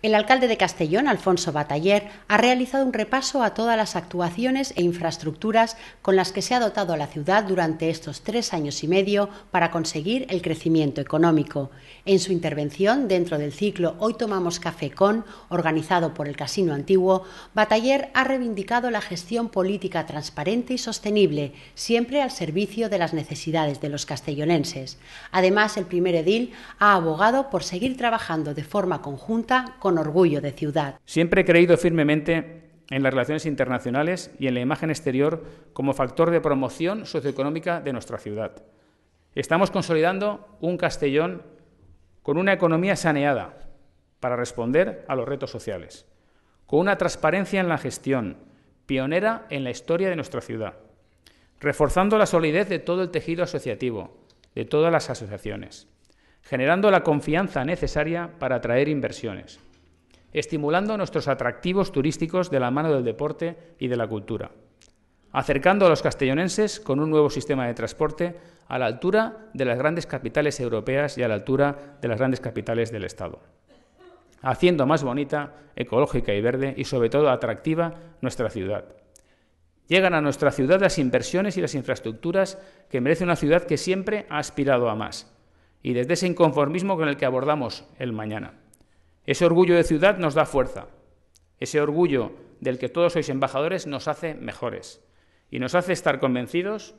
El alcalde de Castellón, Alfonso Bataller, ha realizado un repaso a todas las actuaciones e infraestructuras con las que se ha dotado a la ciudad durante estos tres años y medio para conseguir el crecimiento económico. En su intervención dentro del ciclo Hoy Tomamos Café con, organizado por el Casino Antiguo, Bataller ha reivindicado la gestión política transparente y sostenible, siempre al servicio de las necesidades de los castellonenses. Además, el primer edil ha abogado por seguir trabajando de forma conjunta con orgullo de ciudad. Siempre he creído firmemente en las relaciones internacionales y en la imagen exterior como factor de promoción socioeconómica de nuestra ciudad. Estamos consolidando un Castellón con una economía saneada para responder a los retos sociales, con una transparencia en la gestión, pionera en la historia de nuestra ciudad, reforzando la solidez de todo el tejido asociativo, de todas las asociaciones, generando la confianza necesaria para atraer inversiones estimulando nuestros atractivos turísticos de la mano del deporte y de la cultura, acercando a los castellonenses con un nuevo sistema de transporte a la altura de las grandes capitales europeas y a la altura de las grandes capitales del Estado, haciendo más bonita, ecológica y verde y sobre todo atractiva nuestra ciudad. Llegan a nuestra ciudad las inversiones y las infraestructuras que merece una ciudad que siempre ha aspirado a más, y desde ese inconformismo con el que abordamos el mañana. Ese orgullo de ciudad nos da fuerza. Ese orgullo del que todos sois embajadores nos hace mejores y nos hace estar convencidos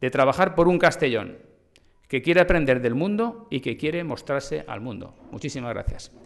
de trabajar por un Castellón que quiere aprender del mundo y que quiere mostrarse al mundo. Muchísimas gracias.